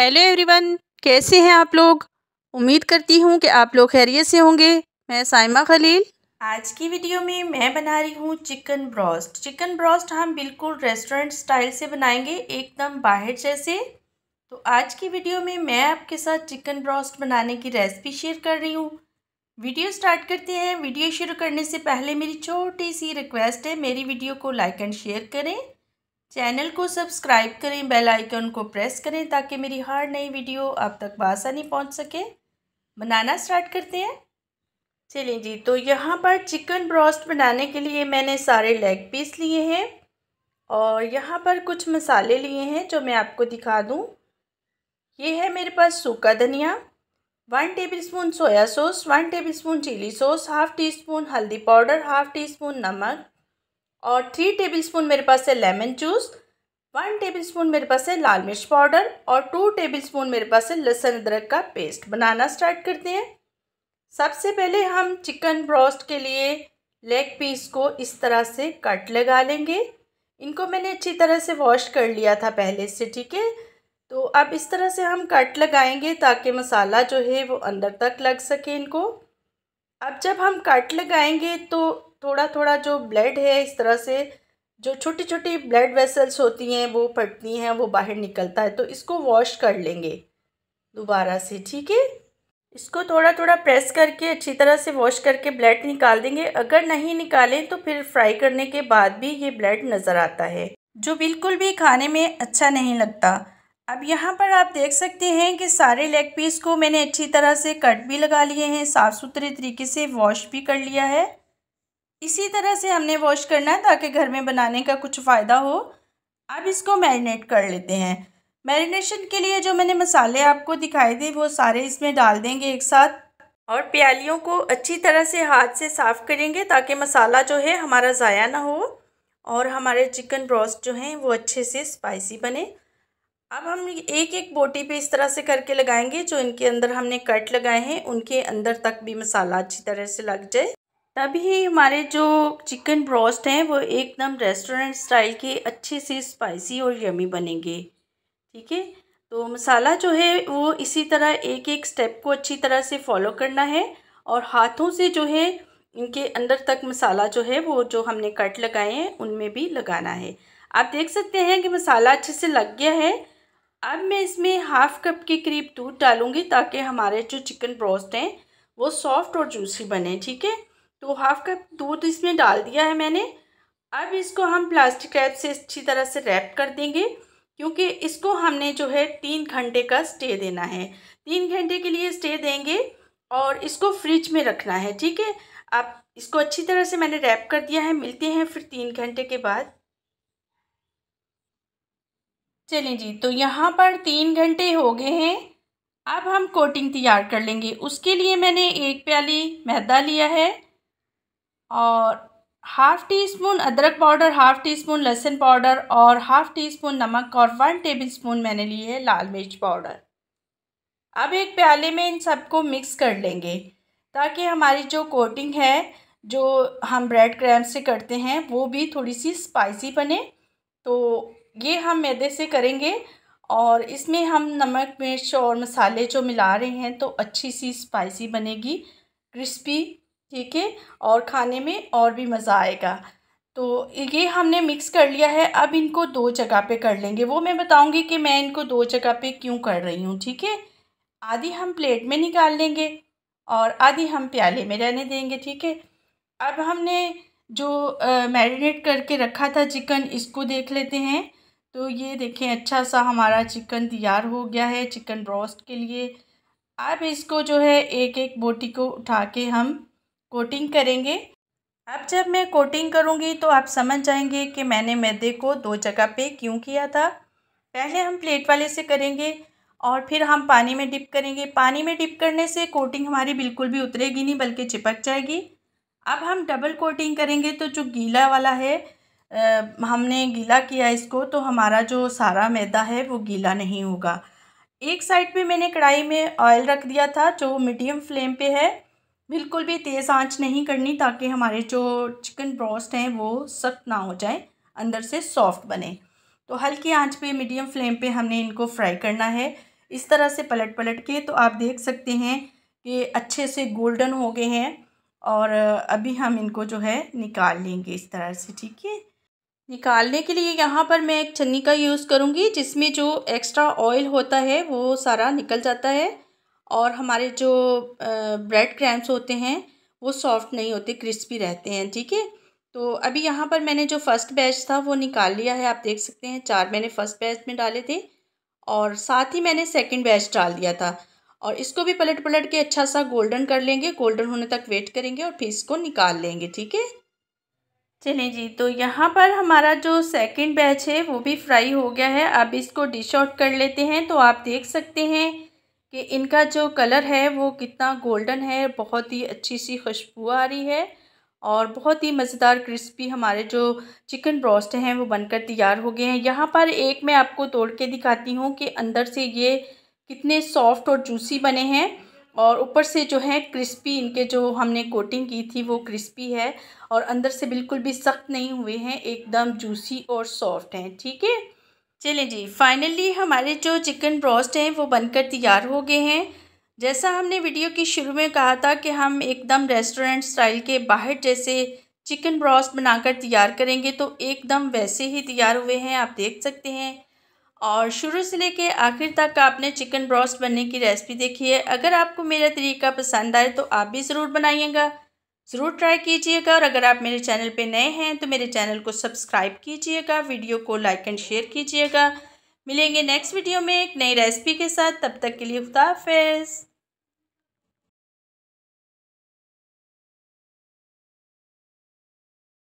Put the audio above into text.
hello everyone कैसे हैं आप लोग उम्मीद करती हूँ कि आप लोग खैरियत से होंगे मैं साइमा खलील आज की वीडियो में मैं बना रही हूँ चिकन ब्रॉस्ट चिकन ब्रॉस्ट हम बिल्कुल रेस्टोरेंट स्टाइल से बनाएंगे एकदम बाहर जैसे तो आज की वीडियो में मैं आपके साथ चिकन ब्रॉस्ट बनाने की रेसिपी शेयर कर रही हूँ वीडियो स्टार्ट करते हैं वीडियो शुरू करने से पहले मेरी छोटी सी रिक्वेस्ट है मेरी वीडियो को लाइक एंड शेयर करें चैनल को सब्सक्राइब करें बेल आइकन को प्रेस करें ताकि मेरी हर नई वीडियो आप तक बसानी पहुंच सके बनाना स्टार्ट करते हैं चलिए जी तो यहाँ पर चिकन ब्रॉस्ट बनाने के लिए मैंने सारे लेग पीस लिए हैं और यहाँ पर कुछ मसाले लिए हैं जो मैं आपको दिखा दूँ ये है मेरे पास सूखा धनिया one tablespoon soya sauce one tablespoon chilli sauce half teaspoon हल्दी पाउडर हाफ़ टी स्पून नमक और थ्री टेबलस्पून मेरे पास है लेमन जूस वन टेबलस्पून मेरे पास है लाल मिर्च पाउडर और टू टेबलस्पून मेरे पास है लहसुन अदरक का पेस्ट बनाना स्टार्ट करते हैं सबसे पहले हम चिकन ब्रॉस्ट के लिए लेग पीस को इस तरह से कट लगा लेंगे इनको मैंने अच्छी तरह से वॉश कर लिया था पहले से ठीक है तो अब इस तरह से हम कट लगाएंगे ताकि मसाला जो है वो अंदर तक लग सके इनको अब जब हम कट लगाएंगे तो थोड़ा थोड़ा जो ब्लड है इस तरह से जो छोटी छोटी ब्लड वेसल्स होती हैं वो फटती हैं वो बाहर निकलता है तो इसको वॉश कर लेंगे दोबारा से ठीक है इसको थोड़ा थोड़ा प्रेस करके अच्छी तरह से वॉश करके ब्लड निकाल देंगे अगर नहीं निकालें तो फिर फ्राई करने के बाद भी ये ब्लड नज़र आता है जो बिल्कुल भी खाने में अच्छा नहीं लगता अब यहाँ पर आप देख सकते हैं कि सारे लेग पीस को मैंने अच्छी तरह से कट भी लगा लिए हैं साफ़ सुथरे तरीके से वॉश भी कर लिया है इसी तरह से हमने वॉश करना है ताकि घर में बनाने का कुछ फ़ायदा हो अब इसको मैरिनेट कर लेते हैं मैरिनेशन के लिए जो मैंने मसाले आपको दिखाए थे वो सारे इसमें डाल देंगे एक साथ और प्यालियों को अच्छी तरह से हाथ से साफ़ करेंगे ताकि मसाला जो है हमारा ज़ाया ना हो और हमारे चिकन ब्रॉस्ट जो हैं वो अच्छे से स्पाइसी बने अब हम एक एक बोटी पे इस तरह से करके लगाएंगे जो इनके अंदर हमने कट लगाए हैं उनके अंदर तक भी मसाला अच्छी तरह से लग जाए तभी हमारे जो चिकन ब्रोस्ट हैं वो एकदम रेस्टोरेंट स्टाइल के अच्छे से स्पाइसी और यमी बनेंगे ठीक है तो मसाला जो है वो इसी तरह एक एक स्टेप को अच्छी तरह से फॉलो करना है और हाथों से जो है इनके अंदर तक मसाला जो है वो जो हमने कट लगाए हैं उनमें भी लगाना है आप देख सकते हैं कि मसाला अच्छे से लग गया है अब मैं इसमें हाफ़ कप के करीब दूध डालूँगी ताकि हमारे जो चिकन ब्रोस्ट हैं वो सॉफ्ट और जूसी बने ठीक है तो हाफ़ कप दूध इसमें डाल दिया है मैंने अब इसको हम प्लास्टिक रैप से अच्छी तरह से रैप कर देंगे क्योंकि इसको हमने जो है तीन घंटे का स्टे देना है तीन घंटे के लिए स्टे देंगे और इसको फ्रिज में रखना है ठीक है आप इसको अच्छी तरह से मैंने रैप कर दिया है मिलते हैं फिर तीन घंटे के बाद चलें जी तो यहाँ पर तीन घंटे हो गए हैं अब हम कोटिंग तैयार कर लेंगे उसके लिए मैंने एक प्याली मैदा लिया है और हाफ टी स्पून अदरक पाउडर हाफ टी स्पून लहसुन पाउडर और हाफ टी स्पून नमक और वन टेबल स्पून मैंने लिए है लाल मिर्च पाउडर अब एक प्याले में इन सबको मिक्स कर लेंगे ताकि हमारी जो कोटिंग है जो हम ब्रेड क्रैम से करते हैं वो भी थोड़ी सी स्पाइसी बने तो ये हम मैदे से करेंगे और इसमें हम नमक मिर्च और मसाले जो मिला रहे हैं तो अच्छी सी स्पाइसी बनेगी क्रिस्पी ठीक है और खाने में और भी मज़ा आएगा तो ये हमने मिक्स कर लिया है अब इनको दो जगह पे कर लेंगे वो मैं बताऊंगी कि मैं इनको दो जगह पे क्यों कर रही हूँ ठीक है आधी हम प्लेट में निकाल लेंगे और आधी हम प्याले में रहने देंगे ठीक है अब हमने जो मैरिनेट करके रखा था चिकन इसको देख लेते हैं तो ये देखें अच्छा सा हमारा चिकन तैयार हो गया है चिकन रोस्ट के लिए अब इसको जो है एक एक बोटी को उठा के हम कोटिंग करेंगे अब जब मैं कोटिंग करूँगी तो आप समझ जाएंगे कि मैंने मैदे को दो जगह पे क्यों किया था पहले हम प्लेट वाले से करेंगे और फिर हम पानी में डिप करेंगे पानी में डिप करने से कोटिंग हमारी बिल्कुल भी उतरेगी नहीं बल्कि चिपक जाएगी अब हम डबल कोटिंग करेंगे तो जो गीला वाला है आ, हमने गीला किया इसको तो हमारा जो सारा मैदा है वो गीला नहीं होगा एक साइड पे मैंने कढ़ाई में ऑयल रख दिया था जो मीडियम फ्लेम पे है बिल्कुल भी तेज़ आंच नहीं करनी ताकि हमारे जो चिकन ब्रॉस्ट हैं वो सख्त ना हो जाए अंदर से सॉफ्ट बने तो हल्की आंच पे मीडियम फ्लेम पे हमने इनको फ्राई करना है इस तरह से पलट पलट के तो आप देख सकते हैं कि अच्छे से गोल्डन हो गए हैं और अभी हम इनको जो है निकाल लेंगे इस तरह से ठीक है निकालने के लिए यहाँ पर मैं एक छन्नी का यूज़ करूँगी जिसमें जो एक्स्ट्रा ऑयल होता है वो सारा निकल जाता है और हमारे जो ब्रेड क्रैम्स होते हैं वो सॉफ्ट नहीं होते क्रिस्पी रहते हैं ठीक है तो अभी यहाँ पर मैंने जो फ़र्स्ट बैच था वो निकाल लिया है आप देख सकते हैं चार मैंने फ़र्स्ट बैच में डाले थे और साथ ही मैंने सेकंड बैच डाल दिया था और इसको भी पलट पलट के अच्छा सा गोल्डन कर लेंगे गोल्डन होने तक वेट करेंगे और फिर इसको निकाल लेंगे ठीक है चलें जी तो यहाँ पर हमारा जो सेकंड बैच है वो भी फ्राई हो गया है अब इसको डिश आउट कर लेते हैं तो आप देख सकते हैं कि इनका जो कलर है वो कितना गोल्डन है बहुत ही अच्छी सी खुशबू आ रही है और बहुत ही मज़ेदार क्रिस्पी हमारे जो चिकन ब्रोस्ट हैं वो बनकर तैयार हो गए हैं यहाँ पर एक मैं आपको तोड़ के दिखाती हूँ कि अंदर से ये कितने सॉफ्ट और जूसी बने हैं और ऊपर से जो है क्रिस्पी इनके जो हमने कोटिंग की थी वो क्रिस्पी है और अंदर से बिल्कुल भी सख्त नहीं हुए हैं एकदम जूसी और सॉफ्ट हैं ठीक है चलें जी फाइनली हमारे जो चिकन ब्रोस्ट हैं वो बनकर तैयार हो गए हैं जैसा हमने वीडियो की शुरू में कहा था कि हम एकदम रेस्टोरेंट स्टाइल के बाहर जैसे चिकन ब्रोस्ट बनाकर तैयार करेंगे तो एकदम वैसे ही तैयार हुए हैं आप देख सकते हैं और शुरू से लेके आखिर तक आपने चिकन ब्रोस्ट बनने की रेसिपी देखी है अगर आपको मेरा तरीका पसंद आए तो आप भी ज़रूर बनाइएगा ज़रूर ट्राई कीजिएगा और अगर आप मेरे चैनल पे नए हैं तो मेरे चैनल को सब्सक्राइब कीजिएगा वीडियो को लाइक एंड शेयर कीजिएगा मिलेंगे नेक्स्ट वीडियो में एक नई रेसिपी के साथ तब तक के लिए खुदाफिज़